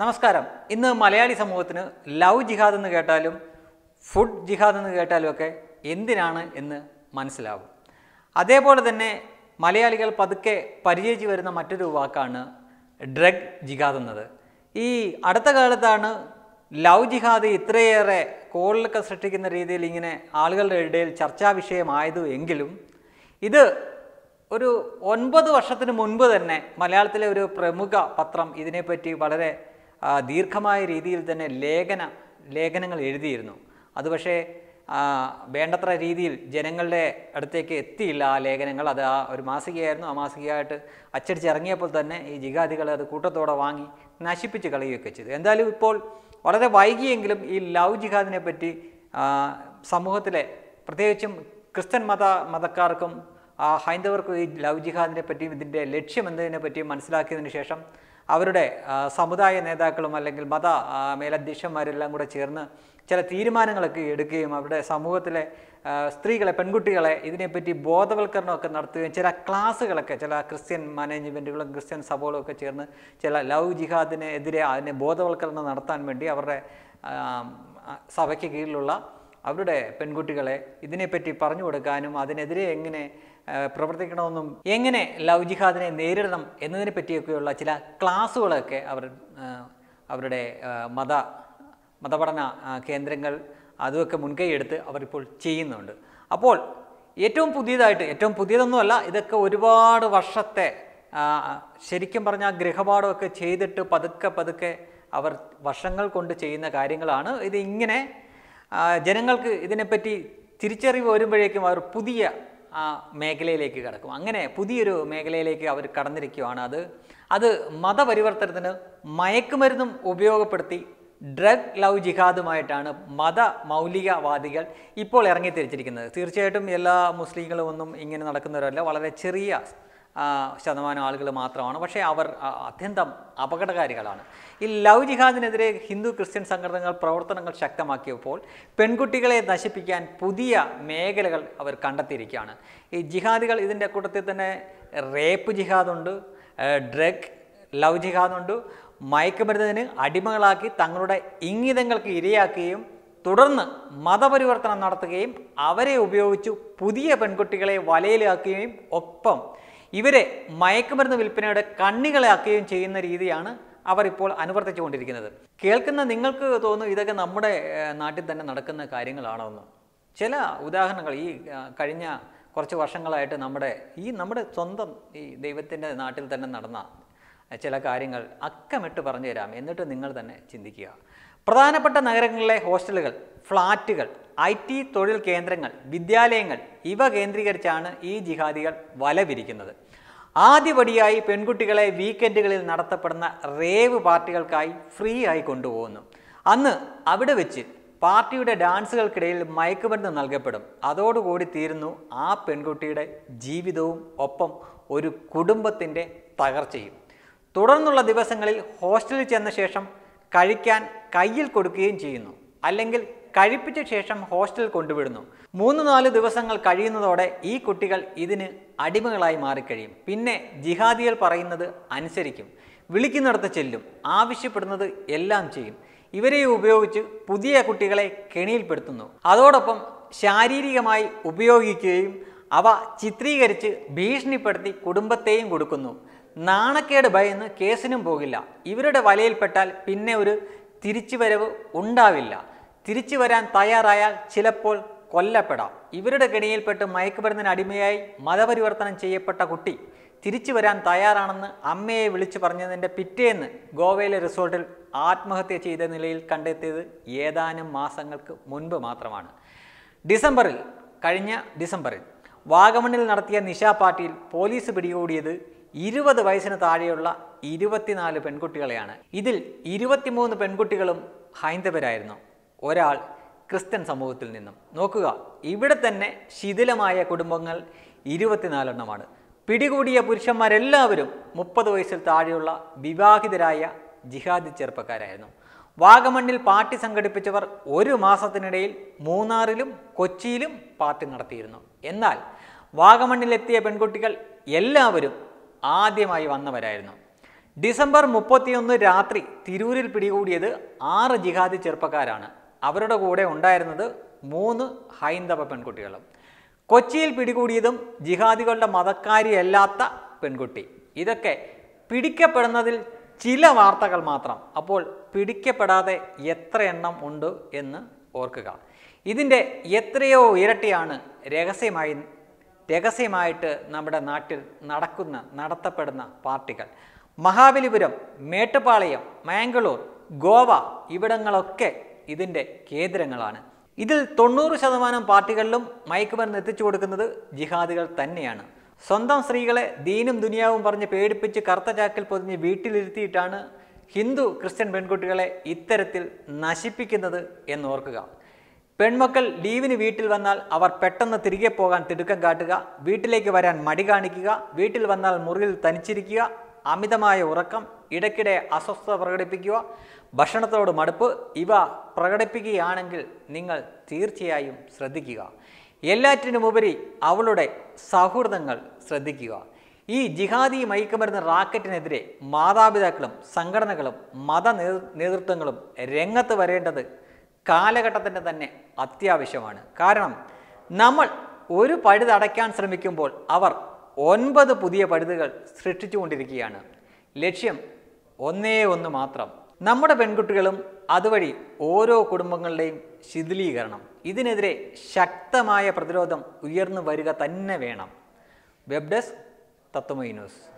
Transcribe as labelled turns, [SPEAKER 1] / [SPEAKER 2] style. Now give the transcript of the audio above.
[SPEAKER 1] നമസ്കാരം ഇന്ന് മലയാളി സമൂഹത്തിന് ലവ് ജിഹാദ് എന്ന് കേട്ടാലും ഫുഡ് ജിഹാദ് എന്ന് കേട്ടാലും ഒക്കെ എന്തിനാണ് എന്ന് മനസ്സിലാവും അതേപോലെ തന്നെ മലയാളികൾ പതുക്കെ പരിചയിച്ചു വരുന്ന മറ്റൊരു വാക്കാണ് ഡ്രഗ് ജിഹാദ് എന്നത് ഈ അടുത്ത കാലത്താണ് ലവ് ജിഹാദ് ഇത്രയേറെ കോളിലൊക്കെ സൃഷ്ടിക്കുന്ന രീതിയിൽ ഇങ്ങനെ ആളുകളുടെ ഇടയിൽ ചർച്ചാ വിഷയമായത് എങ്കിലും ഇത് ഒരു ഒൻപത് വർഷത്തിന് മുൻപ് തന്നെ മലയാളത്തിലെ ഒരു പ്രമുഖ പത്രം ഇതിനെപ്പറ്റി വളരെ ദീർഘമായ രീതിയിൽ തന്നെ ലേഖന ലേഖനങ്ങൾ എഴുതിയിരുന്നു അത് പക്ഷേ വേണ്ടത്ര രീതിയിൽ ജനങ്ങളുടെ അടുത്തേക്ക് എത്തിയില്ല ആ ലേഖനങ്ങൾ അത് ആ ഒരു മാസികയായിരുന്നു ആ മാസികയായിട്ട് അച്ചടിച്ചിറങ്ങിയപ്പോൾ തന്നെ ഈ ജിഗാദികൾ അത് കൂട്ടത്തോടെ വാങ്ങി നശിപ്പിച്ച് കളയുകയൊക്കെ ചെയ്തു എന്തായാലും ഇപ്പോൾ വളരെ വൈകിയെങ്കിലും ഈ ലവ് ജിഹാദിനെ പറ്റി സമൂഹത്തിലെ പ്രത്യേകിച്ചും ക്രിസ്ത്യൻ മത മതക്കാർക്കും ഹൈന്ദവർക്കും ഈ ലവ് ജിഹാദിനെ പറ്റിയും ഇതിൻ്റെ ലക്ഷ്യം എന്നതിനെ പറ്റിയും മനസ്സിലാക്കിയതിന് ശേഷം അവരുടെ സമുദായ നേതാക്കളും അല്ലെങ്കിൽ മത മേലധ്യക്ഷന്മാരെല്ലാം കൂടെ ചേർന്ന് ചില തീരുമാനങ്ങളൊക്കെ എടുക്കുകയും അവരുടെ സമൂഹത്തിലെ സ്ത്രീകളെ പെൺകുട്ടികളെ ഇതിനെപ്പറ്റി ബോധവൽക്കരണമൊക്കെ നടത്തുകയും ചില ക്ലാസ്സുകളൊക്കെ ചില ക്രിസ്ത്യൻ മാനേജ്മെൻറ്റുകളും ക്രിസ്ത്യൻ സഭകളും ഒക്കെ ചേർന്ന് ചില ലവ് ജിഹാദിനെതിരെ അതിനെ ബോധവൽക്കരണം നടത്താൻ വേണ്ടി അവരുടെ സഭയ്ക്ക് കീഴിലുള്ള അവരുടെ പെൺകുട്ടികളെ ഇതിനെപ്പറ്റി പറഞ്ഞു കൊടുക്കാനും അതിനെതിരെ എങ്ങനെ പ്രവർത്തിക്കണമെന്നും എങ്ങനെ ലവ് ജിഹാദിനെ നേരിടണം എന്നതിനെ പറ്റിയൊക്കെയുള്ള ചില ക്ലാസ്സുകളൊക്കെ അവർ അവരുടെ മത മതപഠന കേന്ദ്രങ്ങൾ അതുമൊക്കെ മുൻകൈയെടുത്ത് അവരിപ്പോൾ ചെയ്യുന്നുണ്ട് അപ്പോൾ ഏറ്റവും പുതിയതായിട്ട് ഏറ്റവും പുതിയതൊന്നുമല്ല ഇതൊക്കെ ഒരുപാട് വർഷത്തെ ശരിക്കും പറഞ്ഞാൽ ഗൃഹപാഠമൊക്കെ ചെയ്തിട്ട് പതുക്കെ പതുക്കെ അവർ വർഷങ്ങൾ കൊണ്ട് ചെയ്യുന്ന കാര്യങ്ങളാണ് ഇത് ഇങ്ങനെ ജനങ്ങൾക്ക് ഇതിനെപ്പറ്റി തിരിച്ചറിവ് വരുമ്പോഴേക്കും അവർ പുതിയ ആ മേഖലയിലേക്ക് കടക്കും അങ്ങനെ പുതിയൊരു മേഖലയിലേക്ക് അവർ കടന്നിരിക്കുകയാണ് അത് അത് മതപരിവർത്തനത്തിന് മയക്കുമരുന്നും ഉപയോഗപ്പെടുത്തി ഡ്രഗ് ലവ് ജിഹാദുമായിട്ടാണ് മത മൗലികവാദികൾ ഇപ്പോൾ ഇറങ്ങിത്തിരിച്ചിരിക്കുന്നത് തീർച്ചയായിട്ടും എല്ലാ മുസ്ലിങ്ങളും ഒന്നും ഇങ്ങനെ നടക്കുന്നവരല്ല വളരെ ചെറിയ ശതമാനം ആളുകൾ മാത്രമാണ് പക്ഷേ അവർ അത്യന്തം അപകടകാരികളാണ് ഈ ലവ് ജിഹാദിനെതിരെ ഹിന്ദു ക്രിസ്ത്യൻ സംഘടനകൾ പ്രവർത്തനങ്ങൾ ശക്തമാക്കിയപ്പോൾ പെൺകുട്ടികളെ നശിപ്പിക്കാൻ പുതിയ മേഖലകൾ അവർ കണ്ടെത്തിയിരിക്കുകയാണ് ഈ ജിഹാദികൾ ഇതിൻ്റെ കൂട്ടത്തിൽ തന്നെ റേപ്പ് ജിഹാദുണ്ട് ഡ്രഗ് ലവ് ജിഹാദുണ്ട് മയക്കുമരുന്നതിന് അടിമകളാക്കി തങ്ങളുടെ ഇംഗിതങ്ങൾക്ക് ഇരയാക്കുകയും തുടർന്ന് മതപരിവർത്തനം നടത്തുകയും അവരെ ഉപയോഗിച്ച് പുതിയ പെൺകുട്ടികളെ വലയിലാക്കുകയും ഒപ്പം ഇവരെ മയക്കുമരുന്ന് വിൽപ്പനയുടെ കണ്ണികളാക്കുകയും ചെയ്യുന്ന രീതിയാണ് അവർ ഇപ്പോൾ അനുവർത്തിച്ചുകൊണ്ടിരിക്കുന്നത് കേൾക്കുന്ന നിങ്ങൾക്ക് തോന്നും ഇതൊക്കെ നമ്മുടെ നാട്ടിൽ തന്നെ നടക്കുന്ന എന്ന് ചില ഉദാഹരണങ്ങൾ ഈ കഴിഞ്ഞ കുറച്ച് വർഷങ്ങളായിട്ട് നമ്മുടെ ഈ നമ്മുടെ സ്വന്തം ഈ ദൈവത്തിൻ്റെ നാട്ടിൽ തന്നെ നടന്ന ചില കാര്യങ്ങൾ അക്കമിട്ട് പറഞ്ഞു തരാം എന്നിട്ട് നിങ്ങൾ തന്നെ ചിന്തിക്കുക പ്രധാനപ്പെട്ട നഗരങ്ങളിലെ ഹോസ്റ്റലുകൾ ഫ്ളാറ്റുകൾ ഐ ടി തൊഴിൽ കേന്ദ്രങ്ങൾ വിദ്യാലയങ്ങൾ ഇവ കേന്ദ്രീകരിച്ചാണ് ഈ ജിഹാദികൾ വലവിരിക്കുന്നത് ആദ്യപടിയായി പെൺകുട്ടികളെ വീക്കെൻഡുകളിൽ നടത്തപ്പെടുന്ന റേവ് പാർട്ടികൾക്കായി ഫ്രീ ആയി കൊണ്ടുപോകുന്നു അന്ന് അവിടെ വെച്ച് പാർട്ടിയുടെ ഡാൻസുകൾക്കിടയിൽ മയക്കുമരുന്ന് നൽകപ്പെടും അതോടുകൂടി തീരുന്നു ആ പെൺകുട്ടിയുടെ ജീവിതവും ഒപ്പം ഒരു കുടുംബത്തിൻ്റെ തകർച്ചയും തുടർന്നുള്ള ദിവസങ്ങളിൽ ഹോസ്റ്റലിൽ ചെന്ന ശേഷം കഴിക്കാൻ കയ്യിൽ കൊടുക്കുകയും ചെയ്യുന്നു അല്ലെങ്കിൽ കഴിപ്പിച്ച ശേഷം ഹോസ്റ്റലിൽ കൊണ്ടുവിടുന്നു മൂന്ന് നാല് ദിവസങ്ങൾ കഴിയുന്നതോടെ ഈ കുട്ടികൾ ഇതിന് അടിമകളായി മാറിക്കഴിയും പിന്നെ ജിഹാദികൾ പറയുന്നത് അനുസരിക്കും വിളിക്കുന്നിടത്ത് ചെല്ലും ആവശ്യപ്പെടുന്നത് എല്ലാം ചെയ്യും ഇവരെ ഉപയോഗിച്ച് പുതിയ കുട്ടികളെ കെണിയിൽപ്പെടുത്തുന്നു അതോടൊപ്പം ശാരീരികമായി ഉപയോഗിക്കുകയും അവ ചിത്രീകരിച്ച് ഭീഷണിപ്പെടുത്തി കുടുംബത്തെയും കൊടുക്കുന്നു നാണക്കേട് ഭയന്ന് കേസിനും പോകില്ല ഇവരുടെ വലയിൽപ്പെട്ടാൽ പിന്നെ ഒരു തിരിച്ചുവരവ് ഉണ്ടാവില്ല തിരിച്ചു വരാൻ തയ്യാറായാൽ ചിലപ്പോൾ കൊല്ലപ്പെടാം ഇവരുടെ കെണിയിൽപ്പെട്ട് മയക്കുമരുന്നിന് അടിമയായി മതപരിവർത്തനം ചെയ്യപ്പെട്ട കുട്ടി തിരിച്ചു വരാൻ തയ്യാറാണെന്ന് അമ്മയെ വിളിച്ചു പറഞ്ഞതിൻ്റെ പിറ്റേന്ന് ഗോവയിലെ റിസോർട്ടിൽ ആത്മഹത്യ ചെയ്ത നിലയിൽ കണ്ടെത്തിയത് ഏതാനും മാസങ്ങൾക്ക് മുൻപ് മാത്രമാണ് ഡിസംബറിൽ കഴിഞ്ഞ ഡിസംബറിൽ വാഗമണിൽ നടത്തിയ നിശാ പാർട്ടിയിൽ പോലീസ് പിടികൂടിയത് ഇരുപത് വയസ്സിന് താഴെയുള്ള ഇരുപത്തിനാല് പെൺകുട്ടികളെയാണ് ഇതിൽ ഇരുപത്തിമൂന്ന് പെൺകുട്ടികളും ഹൈന്ദവരായിരുന്നു ഒരാൾ ക്രിസ്ത്യൻ സമൂഹത്തിൽ നിന്നും നോക്കുക ഇവിടെ തന്നെ ശിഥിലമായ കുടുംബങ്ങൾ ഇരുപത്തിനാലെണ്ണമാണ് പിടികൂടിയ പുരുഷന്മാരെല്ലാവരും മുപ്പത് വയസ്സിൽ താഴെയുള്ള വിവാഹിതരായ ജിഹാദി ചെറുപ്പക്കാരായിരുന്നു വാഗമണ്ണിൽ പാർട്ടി സംഘടിപ്പിച്ചവർ ഒരു മാസത്തിനിടയിൽ മൂന്നാറിലും കൊച്ചിയിലും പാർട്ടി നടത്തിയിരുന്നു എന്നാൽ വാഗമണ്ണിലെത്തിയ പെൺകുട്ടികൾ എല്ലാവരും ആദ്യമായി വന്നവരായിരുന്നു ഡിസംബർ മുപ്പത്തിയൊന്ന് രാത്രി തിരൂരിൽ പിടികൂടിയത് ആറ് ജിഹാദി ചെറുപ്പക്കാരാണ് അവരുടെ കൂടെ ഉണ്ടായിരുന്നത് മൂന്ന് ഹൈന്ദവ പെൺകുട്ടികളും കൊച്ചിയിൽ പിടികൂടിയതും ജിഹാദികളുടെ മതക്കാരിയല്ലാത്ത പെൺകുട്ടി ഇതൊക്കെ പിടിക്കപ്പെടുന്നതിൽ ചില വാർത്തകൾ മാത്രം അപ്പോൾ പിടിക്കപ്പെടാതെ എത്ര എണ്ണം ഉണ്ട് എന്ന് ഓർക്കുക ഇതിൻ്റെ എത്രയോ ഇരട്ടിയാണ് രഹസ്യമായി രഹസ്യമായിട്ട് നമ്മുടെ നാട്ടിൽ നടക്കുന്ന നടത്തപ്പെടുന്ന പാർട്ടികൾ മഹാബലിപുരം മേട്ടുപാളയം മാംഗ്ലൂർ ഗോവ ഇവിടങ്ങളൊക്കെ ഇതിൻ്റെ കേന്ദ്രങ്ങളാണ് ഇതിൽ തൊണ്ണൂറ് ശതമാനം പാർട്ടികളിലും മയക്കുമരുന്ന് എത്തിച്ചു കൊടുക്കുന്നത് ജിഹാദികൾ തന്നെയാണ് സ്വന്തം സ്ത്രീകളെ ദീനും ദുനിയാവും പറഞ്ഞ് പേടിപ്പിച്ച് കറുത്ത ചാക്കിൽ പൊതിഞ്ഞ് വീട്ടിലിരുത്തിയിട്ടാണ് ഹിന്ദു ക്രിസ്ത്യൻ പെൺകുട്ടികളെ ഇത്തരത്തിൽ നശിപ്പിക്കുന്നത് എന്നോർക്കുക പെൺമക്കൾ ലീവിന് വീട്ടിൽ വന്നാൽ അവർ പെട്ടെന്ന് തിരികെ പോകാൻ തിടുക്കം കാട്ടുക വീട്ടിലേക്ക് വരാൻ മടി കാണിക്കുക വീട്ടിൽ വന്നാൽ മുറിയിൽ തനിച്ചിരിക്കുക അമിതമായ ഉറക്കം ഇടയ്ക്കിടെ അസ്വസ്ഥത പ്രകടിപ്പിക്കുക ഭക്ഷണത്തോട് മടുപ്പ് ഇവ പ്രകടിപ്പിക്കുകയാണെങ്കിൽ നിങ്ങൾ തീർച്ചയായും ശ്രദ്ധിക്കുക എല്ലാറ്റിനുമുപരി അവളുടെ സൗഹൃദങ്ങൾ ശ്രദ്ധിക്കുക ഈ ജിഹാദി മയക്കുമരുന്ന് റാക്കറ്റിനെതിരെ മാതാപിതാക്കളും സംഘടനകളും മത നേതൃത്വങ്ങളും രംഗത്ത് വരേണ്ടത് കാലഘട്ടത്തിൻ്റെ തന്നെ അത്യാവശ്യമാണ് കാരണം നമ്മൾ ഒരു അടയ്ക്കാൻ ശ്രമിക്കുമ്പോൾ അവർ ഒൻപത് പുതിയ പഴുതുകൾ സൃഷ്ടിച്ചുകൊണ്ടിരിക്കുകയാണ് ലക്ഷ്യം ഒന്നേ ഒന്ന് മാത്രം നമ്മുടെ പെൺകുട്ടികളും അതുവഴി ഓരോ കുടുംബങ്ങളുടെയും ശിഥിലീകരണം ഇതിനെതിരെ ശക്തമായ പ്രതിരോധം ഉയർന്നു വരിക തന്നെ വേണം വെബ് ഡെസ്ക് തത്വമൈ ന്യൂസ്